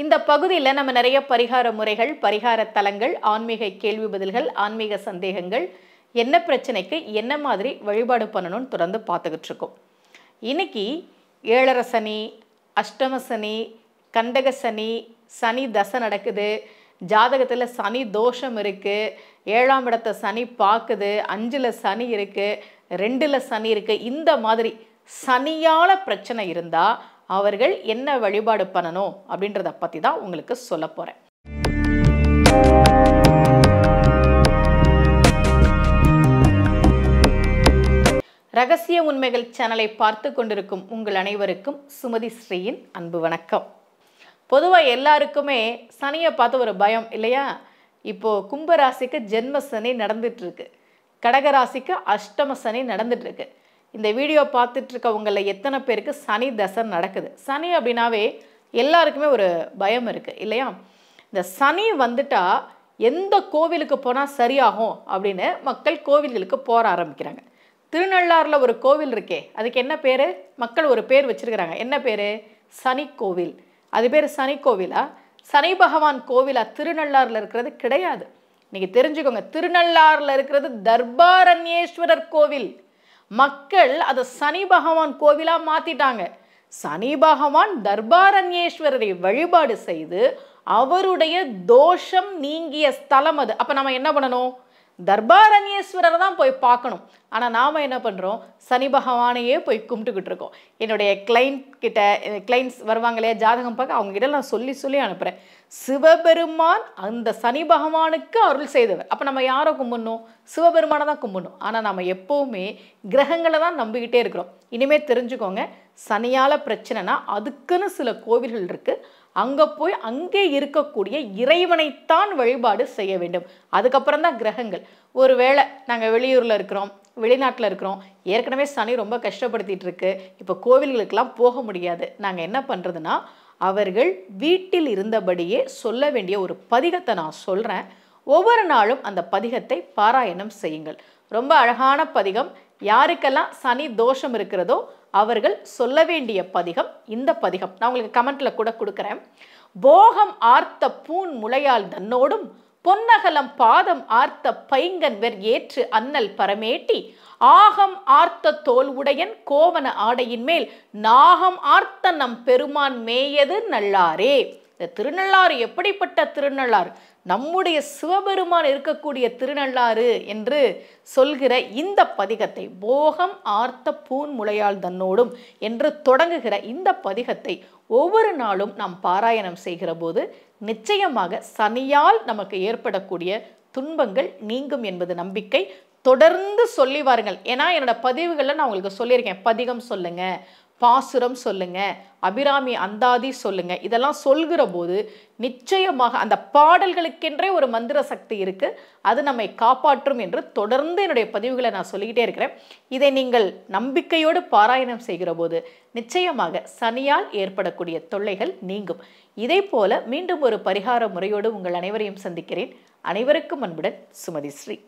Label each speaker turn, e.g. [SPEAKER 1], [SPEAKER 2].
[SPEAKER 1] இந்த பகுதியில் நம்ம நிறைய பரிகார முறைகள் பரிகார தலங்கள் ஆன்மீக கேள்வி பதில்கள் ஆன்மீக சந்தேகங்கள் என்ன பிரச்சனைக்கு என்ன மாதிரி வழிபாடு பண்ணணும்னு தொடர்ந்து பார்த்துக்கிட்டு இருக்கோம் இன்னைக்கு ஏழர சனி அஷ்டம சனி கண்டக சனி சனி தசை நடக்குது ஜாதகத்தில் சனி தோஷம் இருக்குது ஏழாம் இடத்தை சனி பார்க்குது அஞ்சில் சனி இருக்குது ரெண்டில் சனி இருக்குது இந்த மாதிரி சனியால் பிரச்சனை இருந்தால் அவர்கள் என்ன வழிபாடு பண்ணணும் அப்படின்றத பற்றி தான் உங்களுக்கு சொல்ல போகிறேன் ரகசிய உண்மைகள் சேனலை பார்த்து கொண்டிருக்கும் உங்கள் அனைவருக்கும் சுமதி ஸ்ரீயின் அன்பு வணக்கம் பொதுவாக எல்லாருக்குமே சனியை பார்த்து ஒரு பயம் இல்லையா இப்போது கும்பராசிக்கு ஜென்ம சனி நடந்துட்டுருக்கு கடகராசிக்கு அஷ்டம சனி நடந்துட்டுருக்கு இந்த வீடியோ பார்த்துட்டு இருக்கவங்களில் எத்தனை பேருக்கு சனி தசை நடக்குது சனி அப்படின்னாவே எல்லாருக்குமே ஒரு பயம் இருக்குது இல்லையா இந்த சனி வந்துட்டால் எந்த கோவிலுக்கு போனால் சரியாகும் அப்படின்னு மக்கள் கோவில்களுக்கு போக ஆரம்பிக்கிறாங்க திருநள்ளாறில் ஒரு கோவில் இருக்கே அதுக்கு என்ன பேர் மக்கள் ஒரு பேர் வச்சுருக்கிறாங்க என்ன பேர் சனி கோவில் அது பேர் சனி கோவிலா சனி பகவான் கோவிலா திருநள்ளாறில் இருக்கிறது கிடையாது நீங்கள் தெரிஞ்சுக்கோங்க திருநள்ளாறில் இருக்கிறது தர்பாரண்யேஸ்வரர் கோவில் மக்கள் அதை சனி பகவான் கோவிலாக மாற்றிட்டாங்க சனி பகவான் தர்பாரண்யேஸ்வரரை வழிபாடு செய்து அவருடைய தோஷம் நீங்கிய ஸ்தலம் அது அப்போ நம்ம என்ன பண்ணணும் தர்பாரண்யேஸ்வரரை தான் போய் பார்க்கணும் ஆனால் நாம் என்ன பண்ணுறோம் சனி பகவானையே போய் கும்பிட்டுக்கிட்டு இருக்கோம் என்னுடைய கிளைண்ட் கிட்ட கிளைண்ட்ஸ் வருவாங்க இல்லையா ஜாதகம் பார்க்க அவங்ககிட்ட நான் சொல்லி சொல்லி அனுப்புகிறேன் சிவபெருமான் அந்த சனி பகவானுக்கு அருள் செய்தவர் அப்போ நம்ம யாரை கும்பிடணும் சிவபெருமானை தான் கும்பிடணும் ஆனால் நம்ம எப்போவுமே கிரகங்களை தான் நம்பிக்கிட்டே இருக்கிறோம் இனிமேல் தெரிஞ்சுக்கோங்க சனியால் பிரச்சனைனா அதுக்குன்னு சில கோவில்கள் இருக்குது அங்கே போய் அங்கே இருக்கக்கூடிய இறைவனைத்தான் வழிபாடு செய்ய வேண்டும் அதுக்கப்புறம் தான் கிரகங்கள் ஒரு வேளை நாங்கள் வெளியூரில் இருக்கிறோம் வெளிநாட்டில் இருக்கிறோம் ஏற்கனவே சனி ரொம்ப கஷ்டப்படுத்திட்டு இருக்கு இப்போ கோவில்களுக்கெல்லாம் போக முடியாது நாங்கள் என்ன பண்ணுறதுன்னா அவர்கள் வீட்டில் இருந்தபடியே சொல்ல வேண்டிய ஒரு பதிகத்தை நான் சொல்கிறேன் ஒவ்வொரு நாளும் அந்த பதிகத்தை பாராயணம் செய்யுங்கள் ரொம்ப அழகான பதிகம் யாருக்கெல்லாம் சனி தோஷம் இருக்கிறதோ அவர்கள் சொல்ல வேண்டிய பதிகம் இந்த பதிகம் நான் உங்களுக்கு கமெண்ட்ல கூட கொடுக்குறேன் போகம் ஆர்த்த பூன் முளையால் தன்னோடும் பொன்னகலம் பாதம் ஆர்த்த பைங்கன்வர் ஏற்று அன்னல் பரமேட்டி ஆகம் ஆர்த்த தோல் உடையன் கோவன ஆடையின் மேல் நாகம் ஆர்த்த நம் பெருமான் மேயது நல்லாரே இந்த திருநள்ளாறு எப்படிப்பட்ட திருநள்ளாறு நம்முடைய சிவபெருமான் இருக்கக்கூடிய திருநள்ளாறு என்று சொல்கிற இந்த பதிகத்தை போகம் ஆர்த்த பூன் முளையால் தன்னோடும் என்று தொடங்குகிற இந்த பதிகத்தை ஒவ்வொரு நாளும் நாம் பாராயணம் செய்கிற போது நிச்சயமாக சனியால் நமக்கு ஏற்படக்கூடிய துன்பங்கள் நீங்கும் என்பது நம்பிக்கை தொடர்ந்து சொல்லி வாருங்கள் ஏன்னா என்னோட பதிவுகளில் நான் உங்களுக்கு சொல்லியிருக்கேன் பதிகம் சொல்லுங்கள் பாசுரம் சொல்லுங்க அபிராமி அந்தாதி சொல்லுங்க இதெல்லாம் சொல்கிற போது நிச்சயமாக அந்த பாடல்களுக்கென்றே ஒரு மந்திர சக்தி இருக்கு அது நம்மை காப்பாற்றும் என்று தொடர்ந்து என்னுடைய பதிவுகளை நான் சொல்லிக்கிட்டே இருக்கிறேன் இதை நீங்கள் நம்பிக்கையோடு பாராயணம் செய்கிற போது நிச்சயமாக சனியால் ஏற்படக்கூடிய தொல்லைகள் நீங்கும் இதே போல மீண்டும் ஒரு பரிகார முறையோடு உங்கள் அனைவரையும் சந்திக்கிறேன் அனைவருக்கும் அன்புடன் சுமதி ஸ்ரீ